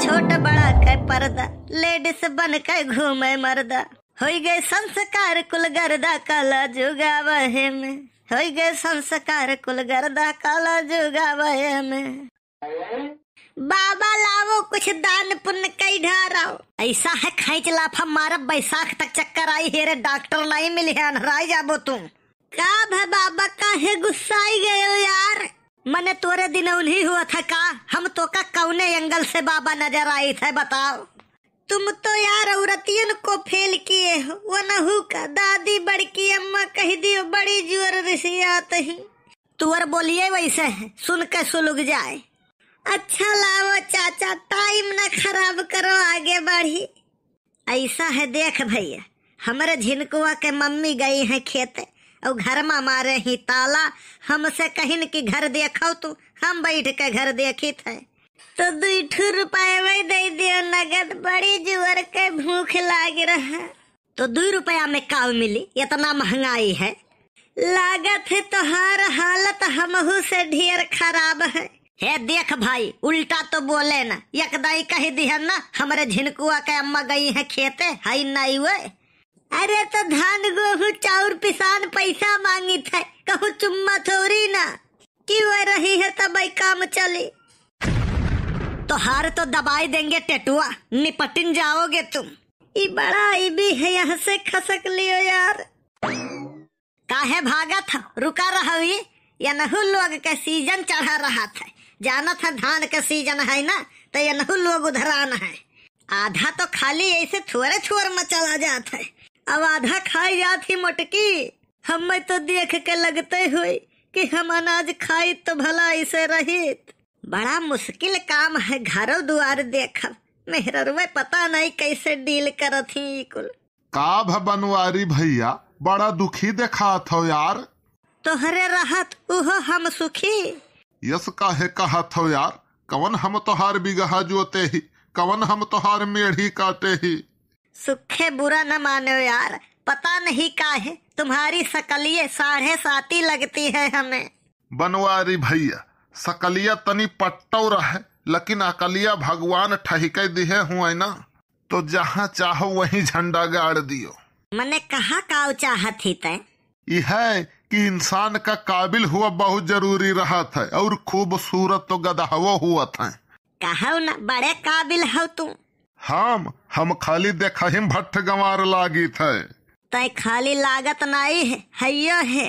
छोटा बड़ा के पर्दा लेडीज बन के घूमे मर्दा हो गए संस्कार कुल गर्दा काला जुगा वहे में हो गए संस्कार कुल गर्दा काला जुगा वहे में बाबा लावो कुछ दान पुण्य कई ढारा ऐसा है खाई चलाफा मारा बैसाख तक चक्कर आई हेरे डॉक्टर नहीं मिले हराई जाबो तुम का बाबा गुस्सा गुस्साई गये यार मैंने तोरे दिन उन्हीं हुआ था का हम तो का कौने एंगल से बाबा नजर आई थे बताओ तुम तो यार औरतियन को फेल किए हो वो नहू का दादी बड़की अम्मा कह दियो बड़ी जोर रिसियात ही तुअर बोलिए वैसे है सुन के सुलग जाए अच्छा लाओ चाचा टाइम न खराब करो आगे बढ़ी ऐसा है देख भैया हमारे झिनकुआ के मम्मी गई है खेते और घर में मारे ही ताला हमसे कहीं कि घर देखो तो तू हम बैठ के घर देखी थे तो दू रुपये दे दियो नगद बड़ी जोर के भूख लाग रहा तो दू रुपया में काव मिली इतना महंगाई है लागत है तुहार तो हालत हमहू से ढेर खराब है हे देख भाई उल्टा तो बोले ना दाई कह है ना हमारे झिनकुआ के अम्मा गई है खेते हाई नहीं हुए अरे तो धान गेहूँ चाउर पिसान पैसा मांगी था कहूँ चुम्मा थोड़ी ना की वह रही है तब काम चले तो हार तो दबाई देंगे टेटुआ निपटिन जाओगे तुम ये बड़ा भी है यहाँ से खसक लियो यार काहे भागा था रुका रहा ये या नहुल लोग का सीजन चढ़ा रहा था जाना था धान का सीजन है ना तो ये नहुल लोग उधर आना है आधा तो खाली ऐसे थोड़े छोर में चला जाता है अब आधा खाई जाती मटकी मोटकी हमें तो देख के लगते हुए कि हम अनाज खाई तो भला ऐसे रहित बड़ा मुश्किल काम है घर दुआर देख में पता नहीं कैसे डील कर कुल का बनवारी भैया बड़ा दुखी देखा थो यार तोहरे राहत वो हम सुखी यस काहे कहा था यार कवन हम तोहार बिगहा जोते ही कवन हम तोहार मेढ़ी काटे ही सुखे बुरा न मानो यार पता नहीं काहे तुम्हारी सकलिये साढ़े साती लगती है हमें बनवारी भैया सकलिया तनी पट्टो रहे लेकिन अकलिया भगवान ठहके दिए हुए ना तो जहाँ चाहो वही झंडा गाड़ दियो मैंने कहा काव चाहत ही तय यह कि इंसान का काबिल हुआ बहुत जरूरी रहा था और खूबसूरत तो गदहवो हुआ था कहा ना बड़े काबिल हो तुम हम हम खाली देखहिम भट्ट गंवार लागी थे तय खाली लागत नहीं है हैया है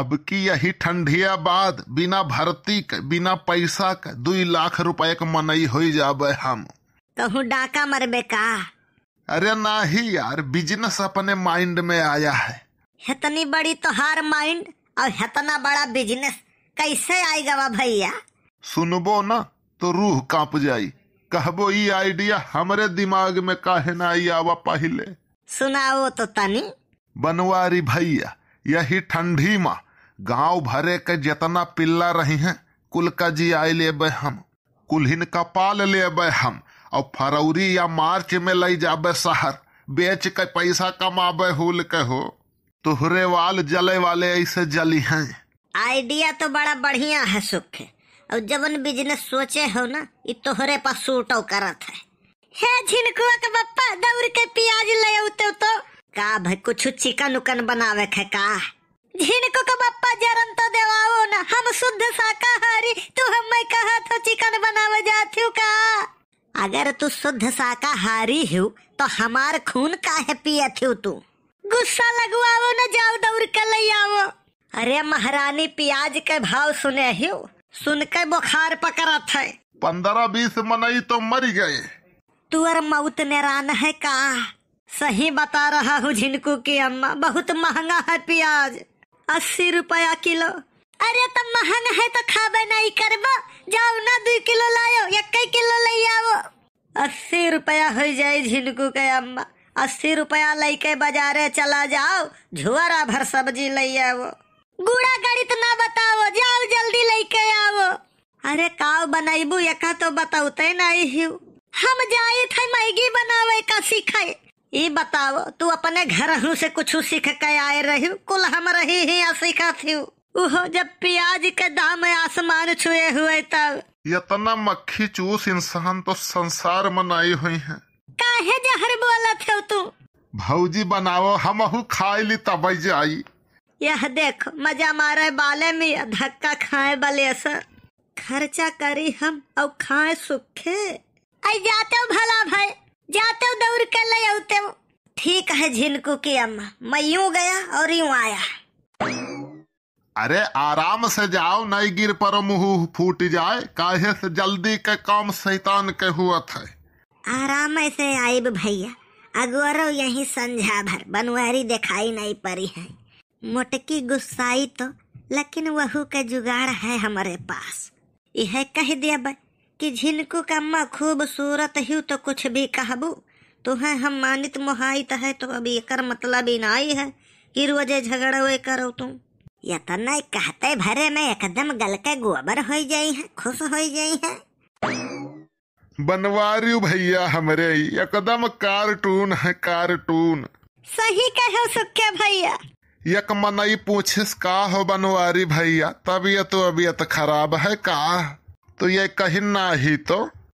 अब की यही ठंडिया बाद बिना भर्ती के बिना पैसा के दुई लाख रुपए के मनई हो जाबे हम तो डाका मरबे का अरे ना ही यार बिजनेस अपने माइंड में आया है इतनी बड़ी तो हार माइंड और इतना बड़ा बिजनेस कैसे आएगा भैया सुनबो ना तो रूह कांप जाई कहबो ये आइडिया हमरे दिमाग में काहे ना आवा पहले सुनाओ तो तनी बनवारी भैया यही ठंडी माँ गांव भरे के जितना पिल्ला रही हैं कुल का जी आई लेबे हम कुल्हिन का पाल लेबे हम और फरवरी या मार्च में ले जाबे शहर बेच के पैसा कमाबे हुल के हो तुहरे वाल जले वाले ऐसे जली हैं आइडिया तो बड़ा बढ़िया है सुख और उन बिजनेस सोचे हो ना ये तोहरे पास सूटो करत है हे झिनकुआ के बप्पा दौड़ के प्याज ले उते तो का भाई कुछ चिकन उकन बनावे के का झिनको का बप्पा जरन तो देवाओ ना हम शुद्ध शाकाहारी तू हमें कहा तो चिकन बनावे जाती का अगर तू शुद्ध शाकाहारी हो तो हमार खून काहे पिए थे तू गुस्सा लगवाओ ना जाओ दौड़ के ले आओ अरे महारानी प्याज के भाव सुने हो के बुखार पकड़ा था पंद्रह बीस मनई तो मर गए और मौत निरान है का सही बता रहा हूँ झिनकू की अम्मा बहुत महंगा है प्याज अस्सी रुपया किलो अरे तो महंगा है तो खाबे नहीं करबो जाओ ना दो किलो लाओ एक किलो ले आओ अस्सी रुपया हो जाए झिनकू के अम्मा अस्सी रुपया लेके बाजारे चला जाओ झुआरा भर सब्जी ले आओ गुड़ा गणित ना बताओ जाओ जल्दी लेके आओ अरे काव बनाइबू यका तो बताऊते नहीं हूँ हम जाए थे मैगी बनावे का सीखे ये बताओ तू अपने घर हूँ से कुछ सीख के आए रही कुल हम रही ही सीखा थी ओहो जब प्याज के दाम आसमान छुए हुए तब इतना मक्खी चूस इंसान तो संसार मनाई हुई है काहे जहर बोला थे तू भौजी बनाओ हम खाई ली तब जाई यह देख मजा मारे बाले में धक्का खाए बाले सर खर्चा करी हम और खाए सुखे आई जाते हो भला भाई जाते हो दौड़ कर ले आते हो ठीक है झिनकू की अम्मा मैं यूं गया और यूं आया अरे आराम से जाओ नहीं गिर पर मुंह फूट जाए काहे से जल्दी के काम शैतान के हुआ था आराम से आए भैया अगोरो यही संझा भर बनवारी दिखाई नहीं पड़ी है हम्म। मोटकी गुस्साई तो लेकिन वहू का जुगाड़ है हमारे पास यह कह दिया कि झिनकू का अम्मा खूबसूरत ही तो कुछ भी कहबू तो है हम मानित मोहित है तो अब एक मतलब ही नाई है कि रोजे झगड़ा वे करो तुम ये तो नहीं कहते भरे में एकदम गल के गोबर हो जाये है खुश हो जाये है बनवारी भैया हमारे एकदम कार्टून है कार्टून सही कहो सुखे भैया यक मनई पूछिस का हो बनवारी भैया तबीयत अबियत खराब है का तो ये कही ना ही तो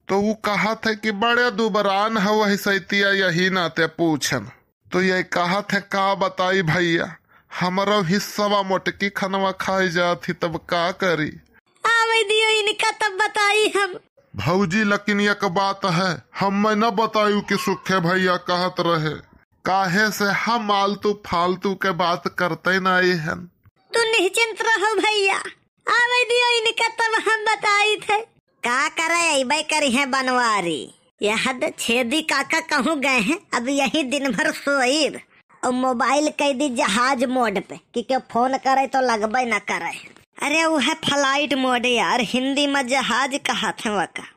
तो वो कहा थे कि बड़े दुबरान है वही सैतिया यही नाते पूछन तो ये कहा थे का बताई भैया हमारो हिस्सा मोटकी खनवा खाई जाती तब का करी दियो इनका तब बताई हम भौजी लेकिन एक बात है हम मैं न बतायू कि सुखे भैया कहत रहे काहे से हम आलतू फालतू के बात करते आई हन तू निश्चिंत रहो भैया आवे दियो इनका तब हम बताई थे का करे अबे करी है बनवारी यह छेदी काका कहूँ गए हैं अब यही दिन भर सोई और मोबाइल कह दी जहाज मोड पे कि क्यों फोन करे तो लगभ न करे अरे वो है फ्लाइट मोड यार हिंदी में जहाज कहा थे वका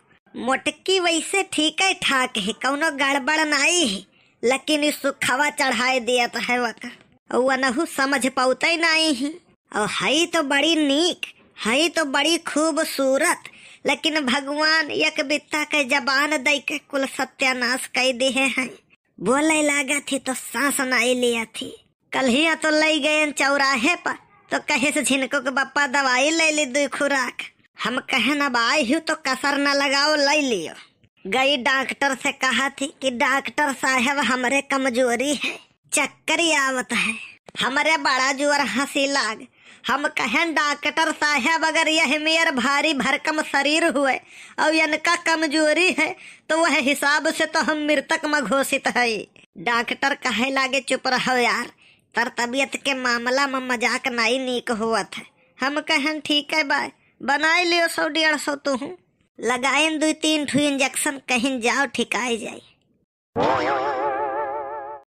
मोटकी वैसे ठीक है ठाक है कौनो गड़बड़ नहीं है लेकिन इस चढ़ाए दिया तो है वका वो नहु समझ पाते नहीं और है तो बड़ी नीक हई तो बड़ी खूबसूरत लेकिन भगवान एक बित्ता के जबान दई के कुल सत्यानाश कह दिए है बोले लागा थी तो सांस नहीं लिया थी कल ही तो ले गए चौराहे पर तो कहे से झिनको के बप्पा दवाई ले ली दुई खुराक हम कहे न बाई हूँ तो कसर न लगाओ ले लियो गई डॉक्टर से कहा थी कि डॉक्टर साहब हमारे कमजोरी है चक्कर आवत है हमारे बड़ा जोर हंसी लाग हम कहें डॉक्टर साहब अगर यह मेयर भारी भरकम शरीर हुए और इनका कमजोरी है तो वह हिसाब से तो हम मृतक में घोषित है डॉक्टर कहे लागे चुप रहो यार तर तबीयत के मामला में मजाक नहीं नीक हुआ था हम कहें ठीक है बाय बनाए लियो सौ डेढ़ सौ तुहूँ लगाएं दू तीन ठू इंजेक्शन कहीं जाओ ठिकाई जाए